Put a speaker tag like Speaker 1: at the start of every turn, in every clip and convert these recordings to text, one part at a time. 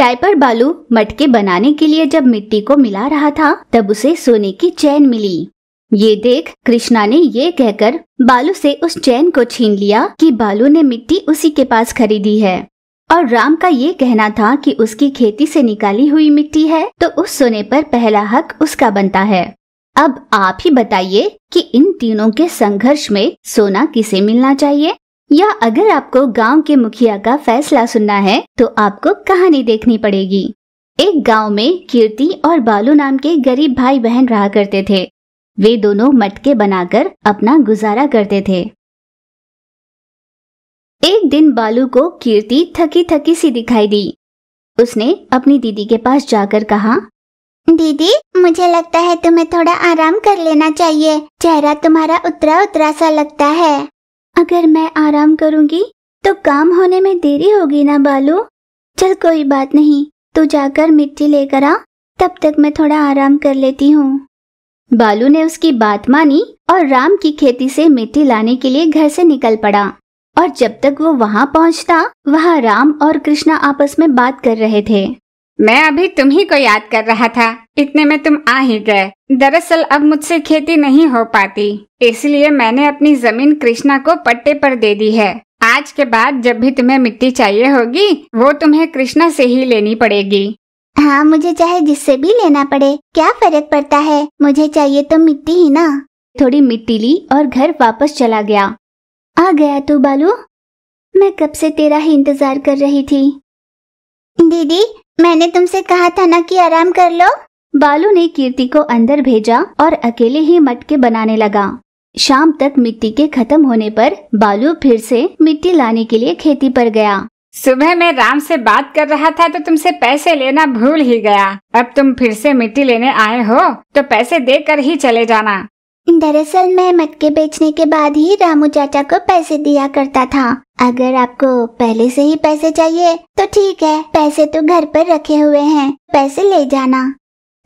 Speaker 1: Diaper बालू मटके बनाने के लिए जब मिट्टी को मिला रहा था तब उसे सोने की चैन मिली ये देख कृष्णा ने ये कहकर बालू से उस चैन को छीन लिया कि बालू ने मिट्टी उसी के पास खरीदी है और राम का ये कहना था कि उसकी खेती से निकाली हुई मिट्टी है तो उस सोने पर पहला हक उसका बनता है अब आप ही बताइए कि इन तीनों के संघर्ष में सोना किसे मिलना चाहिए या अगर आपको गांव के मुखिया का फैसला सुनना है तो आपको कहानी देखनी पड़ेगी एक गांव में कीर्ति और बालू नाम के गरीब भाई बहन रहा करते थे वे दोनों मटके बनाकर अपना गुजारा करते थे एक दिन बालू को कीर्ति थकी थकी सी दिखाई दी उसने अपनी दीदी के पास जाकर कहा दीदी मुझे लगता है तुम्हें थोड़ा आराम कर लेना चाहिए चेहरा तुम्हारा उतरा उतरा सा लगता है अगर मैं आराम करूंगी तो काम होने में देरी होगी ना बालू चल कोई बात नहीं तू जाकर मिट्टी लेकर आ तब तक मैं थोड़ा आराम कर लेती हूँ बालू ने उसकी बात मानी और राम की खेती से मिट्टी लाने के लिए घर से निकल पड़ा और जब तक वो वहाँ पहुँचता वहाँ राम और कृष्णा
Speaker 2: आपस में बात कर रहे थे मैं अभी तुम ही को याद कर रहा था इतने में तुम आ ही गए दरअसल अब मुझसे खेती नहीं हो पाती इसलिए मैंने अपनी जमीन कृष्णा को पट्टे पर दे दी है आज के बाद जब भी तुम्हें मिट्टी चाहिए होगी वो तुम्हें कृष्णा से ही लेनी पड़ेगी
Speaker 1: हाँ मुझे चाहे जिससे भी लेना पड़े क्या फर्क पड़ता है मुझे चाहिए तो मिट्टी ही ना थोड़ी मिट्टी ली और घर वापस चला गया आ गया तू बालू मैं कब से तेरा ही इंतजार कर रही थी दीदी मैंने तुमसे कहा था ना कि आराम कर लो बालू ने कीर्ति को अंदर भेजा और अकेले ही मटके बनाने लगा शाम तक मिट्टी के खत्म
Speaker 2: होने पर बालू फिर से मिट्टी लाने के लिए खेती पर गया सुबह मैं राम से बात कर रहा था तो तुमसे पैसे लेना भूल ही गया अब तुम फिर से मिट्टी लेने आए हो तो पैसे देकर ही चले जाना
Speaker 1: दरअसल मैं मटके बेचने के बाद ही रामू चाचा को पैसे दिया करता था अगर आपको पहले से ही पैसे चाहिए तो
Speaker 2: ठीक है पैसे तो घर पर रखे हुए हैं पैसे ले जाना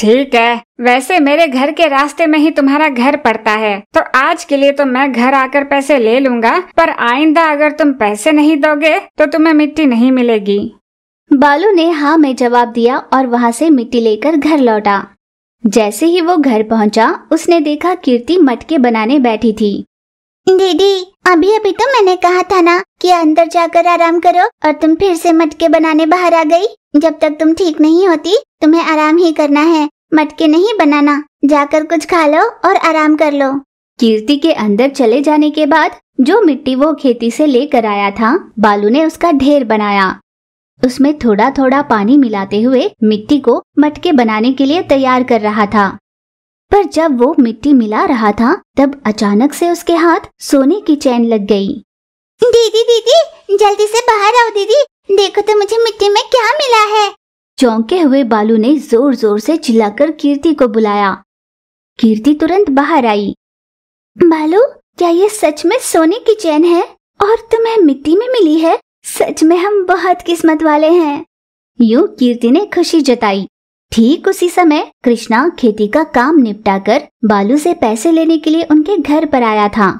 Speaker 2: ठीक है वैसे मेरे घर के रास्ते में ही तुम्हारा घर पड़ता है तो आज के लिए तो मैं घर आकर पैसे ले लूंगा पर आइंदा अगर तुम पैसे नहीं दोगे तो तुम्हें मिट्टी नहीं मिलेगी
Speaker 1: बालू ने हाँ में जवाब दिया और वहाँ से मिट्टी लेकर घर लौटा जैसे ही वो घर पहुंचा उसने देखा कीर्ति मटके बनाने बैठी थी दीदी अभी अभी तो मैंने कहा था ना कि अंदर जाकर आराम करो और तुम फिर से मटके बनाने बाहर आ गई जब तक तुम ठीक नहीं होती तुम्हें आराम ही करना है मटके नहीं बनाना जाकर कुछ खा लो और आराम कर लो कीर्ति के अंदर चले जाने के बाद जो मिट्टी वो खेती से लेकर आया था बालू ने उसका ढेर बनाया उसमें थोड़ा थोड़ा पानी मिलाते हुए मिट्टी को मटके बनाने के लिए तैयार कर रहा था पर जब वो मिट्टी मिला रहा था तब अचानक से उसके हाथ सोने की चैन लग गई दीदी दीदी जल्दी से बाहर आओ दीदी देखो तो मुझे मिट्टी में क्या मिला है चौंके हुए बालू ने जोर जोर से चिल्लाकर कीर्ति को बुलाया कीर्ति तुरंत बाहर आई बालू क्या ये सच में सोने की चैन है और तुम्हें मिट्टी में मिली है सच में हम बहुत किस्मत वाले हैं यू कीर्ति ने खुशी जताई ठीक उसी समय कृष्णा खेती का काम निपटाकर बालू से पैसे लेने के लिए उनके घर पर आया था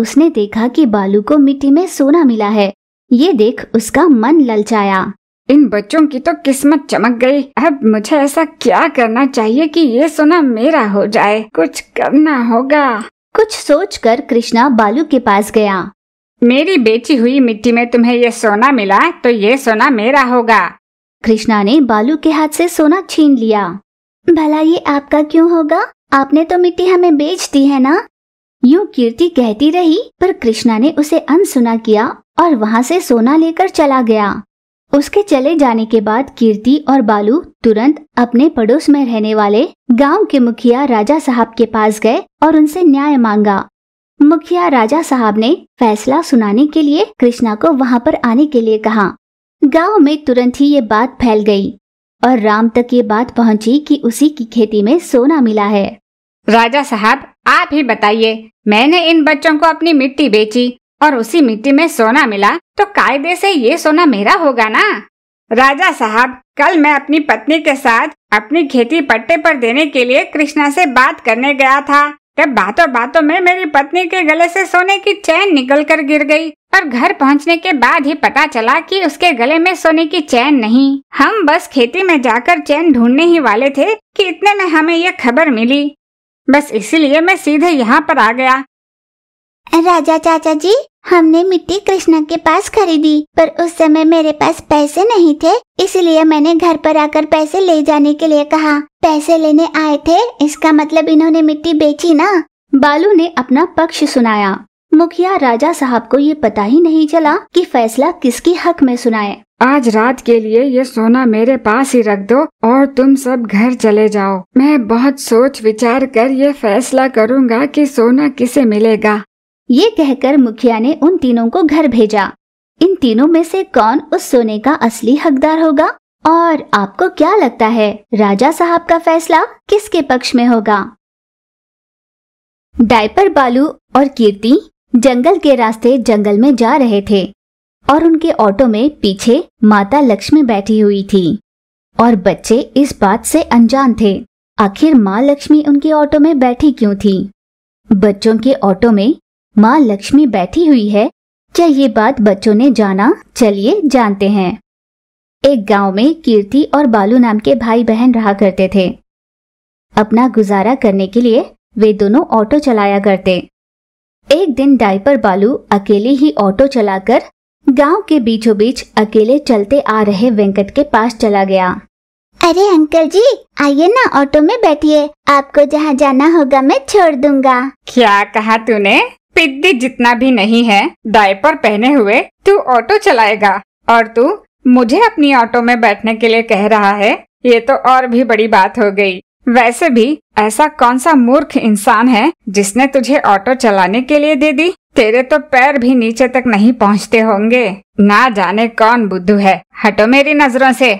Speaker 1: उसने
Speaker 2: देखा कि बालू को मिट्टी में सोना मिला है ये देख उसका मन ललचाया इन बच्चों की तो किस्मत चमक गई अब मुझे ऐसा क्या करना चाहिए कि ये सोना मेरा हो जाए कुछ करना होगा कुछ सोचकर कृष्णा बालू के पास गया मेरी बेची हुई मिट्टी में तुम्हें ये सोना मिला तो ये सोना मेरा होगा कृष्णा ने बालू
Speaker 1: के हाथ से सोना छीन लिया भला ये आपका क्यों होगा आपने तो मिट्टी हमें बेच दी है ना यूं कीर्ति कहती रही पर कृष्णा ने उसे अनसुना किया और वहां से सोना लेकर चला गया उसके चले जाने के बाद कीर्ति और बालू तुरंत अपने पड़ोस में रहने वाले गांव के मुखिया राजा साहब के पास गए और उनसे न्याय मांगा मुखिया राजा साहब ने फैसला सुनाने के लिए कृष्णा को वहां पर आने के लिए कहा गांव में तुरंत ही ये बात फैल गई और राम तक ये बात पहुंची कि उसी की खेती में सोना
Speaker 2: मिला है राजा साहब आप ही बताइए मैंने इन बच्चों को अपनी मिट्टी बेची और उसी मिट्टी में सोना मिला तो कायदे से ये सोना मेरा होगा ना राजा साहब कल मैं अपनी पत्नी के साथ अपनी खेती पट्टे पर देने के लिए कृष्णा से बात करने गया था तब बातों बातों में मेरी पत्नी के गले से सोने की चैन निकल कर गिर गई और घर पहुंचने के बाद ही पता चला कि उसके गले में सोने की चैन नहीं हम बस खेती में जाकर चैन ढूंढने ही वाले थे कि इतने में हमें यह खबर मिली बस इसीलिए मैं सीधे यहाँ पर आ गया राजा
Speaker 1: चाचा जी हमने मिट्टी कृष्णा के पास खरीदी पर उस समय मेरे पास पैसे नहीं थे इसलिए मैंने घर पर आकर पैसे ले जाने के लिए कहा पैसे लेने आए थे इसका मतलब इन्होंने मिट्टी बेची ना बालू ने अपना पक्ष सुनाया मुखिया राजा साहब को ये पता ही
Speaker 2: नहीं चला कि फैसला किसकी हक में सुनाए आज रात के लिए ये सोना मेरे पास ही रख दो और तुम सब घर चले जाओ मैं बहुत सोच विचार कर ये फैसला करूँगा कि सोना किसे मिलेगा ये कहकर
Speaker 1: मुखिया ने उन तीनों को घर भेजा इन तीनों में से कौन उस सोने का असली हकदार होगा और आपको क्या लगता है राजा साहब का फैसला किसके पक्ष में होगा डायपर बालू और कीर्ति जंगल के रास्ते जंगल में जा रहे थे और उनके ऑटो में पीछे माता लक्ष्मी बैठी हुई थी और बच्चे इस बात से अनजान थे आखिर माँ लक्ष्मी उनके ऑटो में बैठी क्यों थी बच्चों के ऑटो में माँ लक्ष्मी बैठी हुई है क्या ये बात बच्चों ने जाना चलिए जानते हैं एक गांव में कीर्ति और बालू नाम के भाई बहन रहा करते थे अपना गुजारा करने के लिए वे दोनों ऑटो चलाया करते एक दिन डाइपर बालू अकेले ही ऑटो चलाकर गांव के बीचों बीच अकेले चलते आ रहे वेंकट के पास चला गया अरे अंकल जी आइए ना ऑटो में बैठिए
Speaker 2: आपको जहाँ जाना होगा मैं छोड़ दूंगा क्या कहा तूने पिद्दी जितना भी नहीं है डायपर पहने हुए तू ऑटो चलाएगा और तू मुझे अपनी ऑटो में बैठने के लिए कह रहा है ये तो और भी बड़ी बात हो गई वैसे भी ऐसा कौन सा मूर्ख इंसान है जिसने तुझे ऑटो चलाने के लिए दे दी तेरे तो पैर भी नीचे तक नहीं पहुंचते होंगे ना जाने कौन बुद्धू है हटो मेरी नजरों से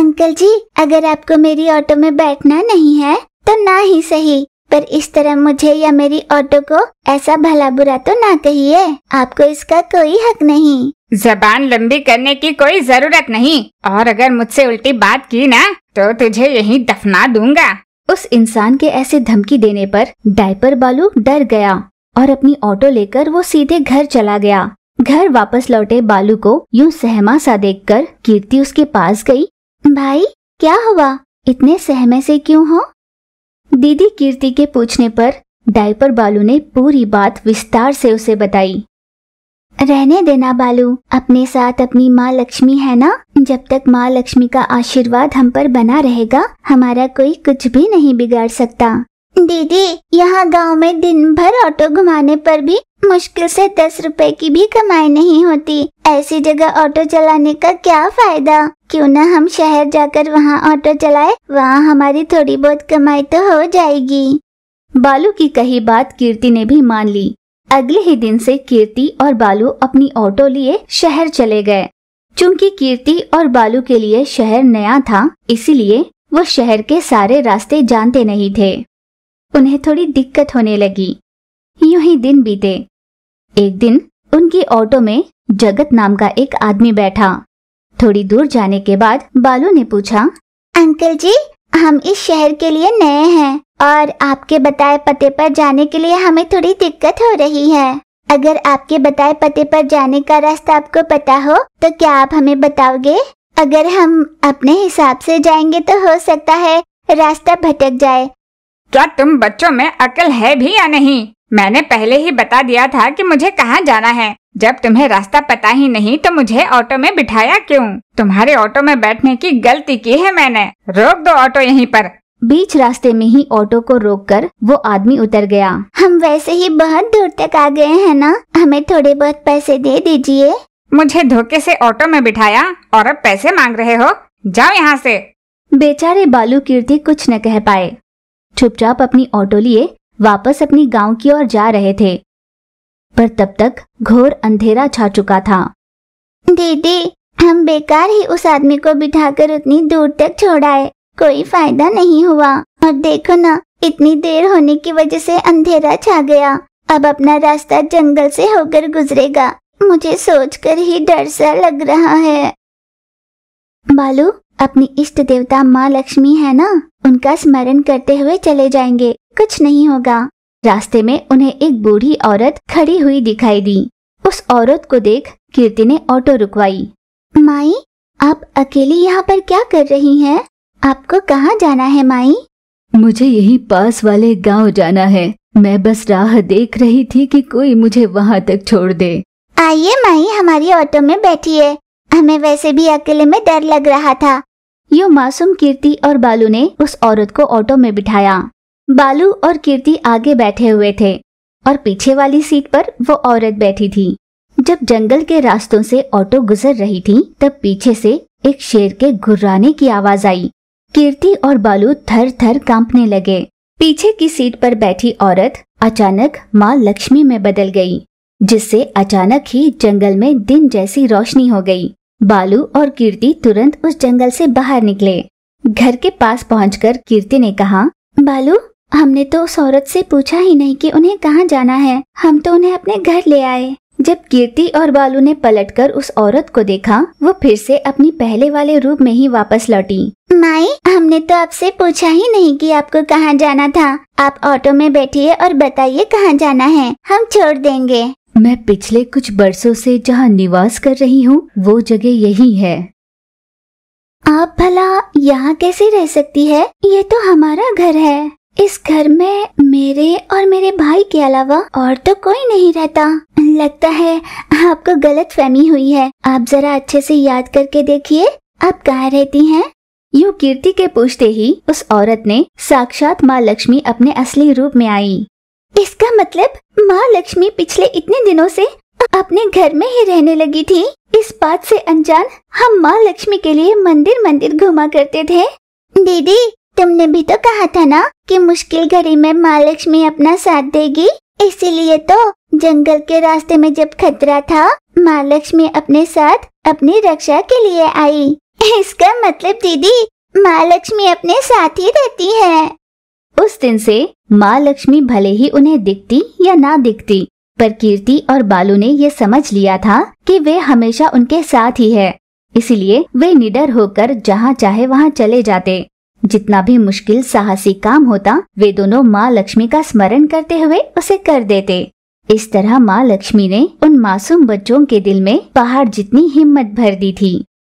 Speaker 1: अंकल जी अगर आपको मेरी ऑटो में
Speaker 2: बैठना नहीं है तो
Speaker 1: ना ही सही पर इस तरह मुझे या मेरी ऑटो को ऐसा भला बुरा तो ना कहिए
Speaker 2: आपको इसका कोई हक नहीं जबान लंबी करने की कोई जरूरत नहीं और अगर मुझसे उल्टी बात की ना तो तुझे यहीं दफना दूंगा उस इंसान के ऐसे धमकी देने पर डायपर बालू डर गया और अपनी ऑटो लेकर वो
Speaker 1: सीधे घर चला गया घर वापस लौटे बालू को यूं सहमा सा देखकर कीर्ति उसके पास गई भाई क्या हुआ इतने सहमे से क्यों हो दीदी कीर्ति के पूछने पर डायपर बालू ने पूरी बात विस्तार से उसे बताई रहने देना बालू अपने साथ अपनी माँ लक्ष्मी है ना जब तक माँ लक्ष्मी का आशीर्वाद हम पर बना रहेगा हमारा कोई कुछ भी नहीं बिगाड़ सकता दीदी यहाँ गांव में दिन भर ऑटो घुमाने पर भी मुश्किल से दस रुपए की भी कमाई नहीं होती ऐसी जगह ऑटो चलाने का क्या फायदा क्यों ना हम शहर जाकर वहाँ ऑटो चलाए वहाँ हमारी थोड़ी बहुत कमाई तो हो जाएगी बालू की कही बात कीर्ति ने भी मान ली अगले ही दिन से कीर्ति और बालू अपनी ऑटो लिए शहर चले गए चूँकि कीर्ति और बालू के लिए शहर नया था इसीलिए वो शहर के सारे रास्ते जानते नहीं थे उन्हें थोड़ी दिक्कत होने लगी यूं ही दिन बीते एक दिन उनकी ऑटो में जगत नाम का एक आदमी बैठा थोड़ी दूर जाने के बाद बालू ने पूछा अंकल जी हम इस शहर के लिए नए हैं और आपके बताए पते पर जाने के लिए हमें थोड़ी दिक्कत हो रही है अगर आपके बताए पते पर जाने का रास्ता आपको पता हो तो क्या आप हमें बताओगे
Speaker 2: अगर हम अपने हिसाब से जाएंगे तो हो सकता है रास्ता भटक जाए क्या तो तुम बच्चों में अकल है भी या नहीं मैंने पहले ही बता दिया था कि मुझे कहाँ जाना है जब तुम्हें रास्ता पता ही नहीं तो मुझे ऑटो में बिठाया क्यों? तुम्हारे ऑटो में बैठने की गलती की है मैंने रोक दो ऑटो यहीं पर। बीच रास्ते में ही
Speaker 1: ऑटो को रोककर वो आदमी उतर गया हम वैसे ही बहुत दूर तक आ गए हैं ना?
Speaker 2: हमें थोड़े बहुत पैसे दे दीजिए मुझे धोखे से ऑटो में बिठाया और अब पैसे मांग रहे हो जाओ यहाँ से। बेचारे बालू कीर्ति कुछ न कह पाए
Speaker 1: चुपचाप अपनी ऑटो लिए वापस अपनी गांव की ओर जा रहे थे पर तब तक घोर अंधेरा छा चुका था दीदी हम बेकार ही उस आदमी को बिठाकर उतनी दूर तक छोड़ाए कोई फायदा नहीं हुआ और देखो ना इतनी देर होने की वजह से अंधेरा छा गया अब अपना रास्ता जंगल से होकर गुजरेगा मुझे सोचकर ही डर सा लग रहा है बालू अपनी इष्ट देवता माँ लक्ष्मी है ना उनका स्मरण करते हुए चले जाएंगे कुछ नहीं होगा रास्ते में उन्हें एक बूढ़ी औरत खड़ी हुई दिखाई दी उस औरत को देख कीर्ति ने ऑटो रुकवाई माई आप अकेली यहाँ पर क्या कर रही हैं? आपको कहाँ जाना है माई मुझे यही पास वाले गांव जाना है मैं बस राह देख रही थी कि कोई मुझे वहाँ तक छोड़ दे आइए माई हमारी ऑटो में बैठिए हमें वैसे भी अकेले में डर लग रहा था यू मासूम कीर्ति और बालू ने उस औरत को ऑटो में बिठाया बालू और कीर्ति आगे बैठे हुए थे और पीछे वाली सीट पर वो औरत बैठी थी जब जंगल के रास्तों से ऑटो गुजर रही थी तब पीछे से एक शेर के घुर्राने की आवाज आई कीर्ति और बालू थर थर कांपने लगे पीछे की सीट पर बैठी औरत अचानक माँ लक्ष्मी में बदल गई जिससे अचानक ही जंगल में दिन जैसी रोशनी हो गई बालू और कीर्ति तुरंत उस जंगल से बाहर निकले घर के पास पहुंचकर कीर्ति ने कहा बालू हमने तो उस औरत से पूछा ही नहीं कि उन्हें कहाँ जाना है हम तो उन्हें अपने घर ले आए जब कीर्ति और बालू ने पलटकर उस औरत को देखा वो फिर से अपनी पहले वाले रूप में ही वापस लौटी माई हमने तो आपसे पूछा ही नहीं कि आपको कहाँ जाना था आप ऑटो में बैठिए और बताइए कहाँ जाना है हम छोड़ देंगे मैं पिछले कुछ बरसों से जहाँ निवास कर रही हूँ वो जगह यही है आप भला यहाँ कैसे रह सकती है ये तो हमारा घर है इस घर में मेरे और मेरे भाई के अलावा और तो कोई नहीं रहता लगता है आपको गलत फहमी हुई है आप जरा अच्छे से याद करके देखिए आप कहाँ रहती हैं? यू कीर्ति के पूछते ही उस औरत ने साक्षात माँ लक्ष्मी अपने असली रूप में आई इसका मतलब माँ लक्ष्मी पिछले इतने दिनों से अपने घर में ही रहने लगी थी इस बात से अनजान हम माँ लक्ष्मी के लिए मंदिर मंदिर घुमा करते थे दीदी तुमने भी तो कहा था ना कि मुश्किल घड़ी में माँ लक्ष्मी अपना साथ देगी इसीलिए तो जंगल के रास्ते में जब खतरा था माँ लक्ष्मी अपने साथ अपनी रक्षा के लिए आई इसका मतलब दीदी माँ लक्ष्मी अपने साथ ही रहती है उस दिन से माँ लक्ष्मी भले ही उन्हें दिखती या ना दिखती पर कीर्ति और बालू ने यह समझ लिया था कि वे हमेशा उनके साथ ही है इसलिए वे निडर होकर जहाँ चाहे वहाँ चले जाते जितना भी मुश्किल साहसी काम होता वे दोनों माँ लक्ष्मी का स्मरण करते हुए उसे कर देते इस तरह माँ लक्ष्मी ने उन मासूम बच्चों के दिल में पहाड़ जितनी हिम्मत भर दी थी